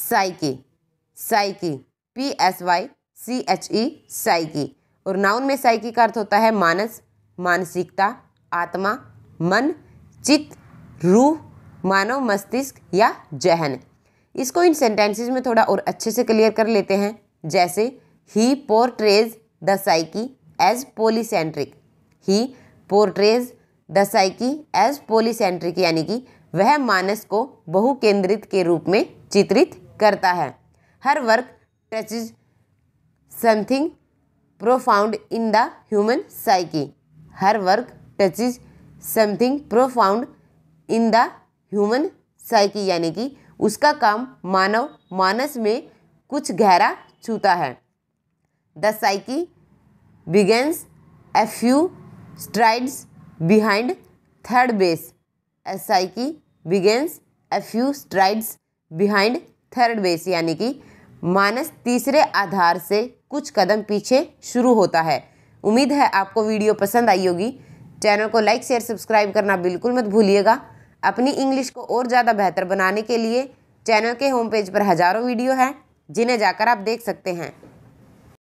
psyche psyche P S Y C H E psyche और noun में psyche का अर्थ होता है मानस मानसिकता आत्मा मन चित्त रूह मानव मस्तिष्क या जहन इसको इन सेंटेंसेस में थोड़ा और अच्छे से क्लियर कर लेते हैं जैसे ही portrays the psyche as polycentric ही portrays the psyche as polycentric यानी कि वह मानस को बहुकेंद्रित के रूप में चित्रित करता है her work is something profound in the human psyche her work is something profound in the human psyche यानी कि उसका काम मानव मानस में कुछ गहरा छूता है the psyche begins a few strides behind third base a psyche begins a few strides behind third base यानी कि मानस तीसरे आधार से कुछ कदम पीछे शुरू होता है उम्मीद है आपको वीडियो पसंद आई होगी चैनल को लाइक शेयर सब्सक्राइब करना बिल्कुल मत भूलिएगा अपनी इंग्लिश को और ज़्यादा बेहतर बनाने के लिए चैनल के होम पेज पर हज़ारों वीडियो हैं जिन्हें जाकर आप देख सकते हैं